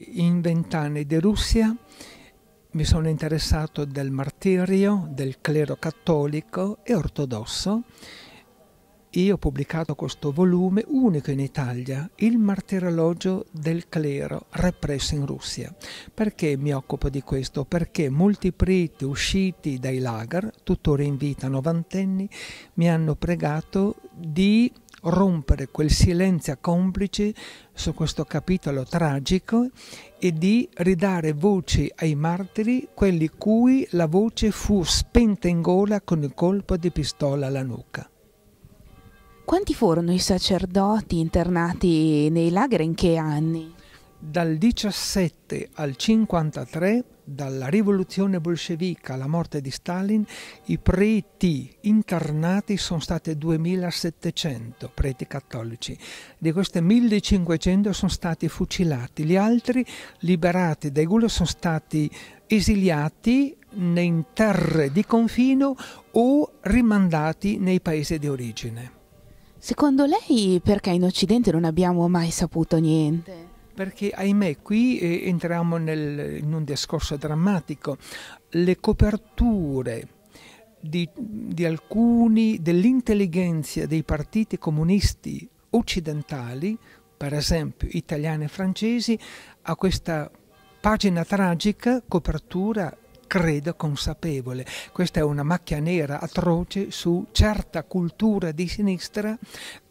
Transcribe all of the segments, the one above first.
In vent'anni di Russia mi sono interessato del martirio, del clero cattolico e ortodosso. Io ho pubblicato questo volume, unico in Italia, Il martirologio del clero represso in Russia. Perché mi occupo di questo? Perché molti preti usciti dai lager, tuttora in vita, novantenni, mi hanno pregato di rompere quel silenzio complice su questo capitolo tragico e di ridare voce ai martiri, quelli cui la voce fu spenta in gola con il colpo di pistola alla nuca. Quanti furono i sacerdoti internati nei lager in che anni? Dal 17 al 53, dalla rivoluzione bolscevica alla morte di Stalin, i preti incarnati sono stati 2700 preti cattolici. Di questi 1500 sono stati fucilati, gli altri liberati dai gulag sono stati esiliati in terre di confino o rimandati nei paesi di origine. Secondo lei perché in Occidente non abbiamo mai saputo niente? perché ahimè qui eh, entriamo nel, in un discorso drammatico. Le coperture di, di alcuni dell'intelligenza dei partiti comunisti occidentali, per esempio italiani e francesi, a questa pagina tragica, copertura credo consapevole. Questa è una macchia nera atroce su certa cultura di sinistra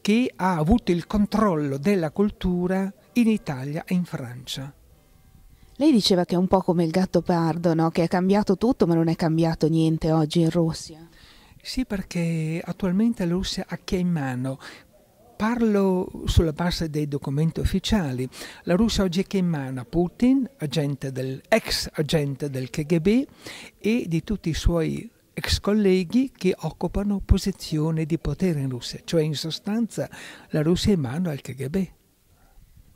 che ha avuto il controllo della cultura in Italia e in Francia. Lei diceva che è un po' come il gatto pardo, no? che è cambiato tutto ma non è cambiato niente oggi in Russia. Sì, perché attualmente la Russia ha chi in mano? Parlo sulla base dei documenti ufficiali. La Russia oggi è che in mano a Putin, agente del, ex agente del KGB e di tutti i suoi ex colleghi che occupano posizioni di potere in Russia, cioè in sostanza la Russia è in mano al KGB.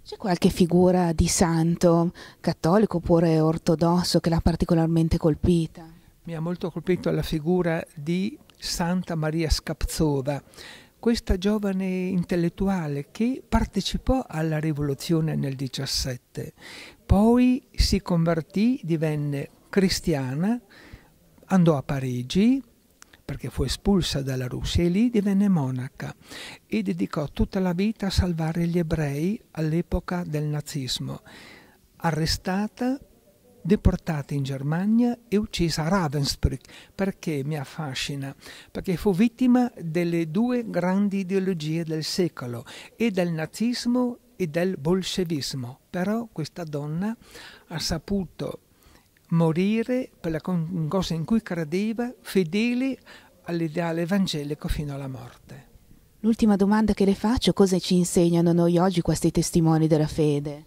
C'è qualche figura di santo cattolico oppure ortodosso che l'ha particolarmente colpita? Mi ha molto colpito la figura di Santa Maria Scapzova, questa giovane intellettuale che partecipò alla rivoluzione nel 17, poi si convertì, divenne cristiana, andò a Parigi, perché fu espulsa dalla Russia e lì divenne monaca e dedicò tutta la vita a salvare gli ebrei all'epoca del nazismo. Arrestata, deportata in Germania e uccisa a Ravensbrück. Perché mi affascina? Perché fu vittima delle due grandi ideologie del secolo e del nazismo e del bolscevismo. Però questa donna ha saputo morire per la cosa in cui credeva, fedeli all'ideale evangelico fino alla morte. L'ultima domanda che le faccio, cosa ci insegnano noi oggi questi testimoni della fede?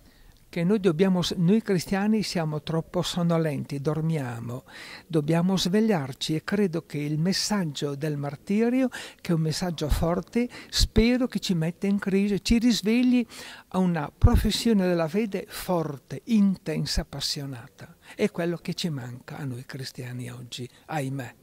che noi, dobbiamo, noi cristiani siamo troppo sonnolenti, dormiamo, dobbiamo svegliarci e credo che il messaggio del martirio, che è un messaggio forte, spero che ci metta in crisi, ci risvegli a una professione della fede forte, intensa, appassionata. È quello che ci manca a noi cristiani oggi, ahimè.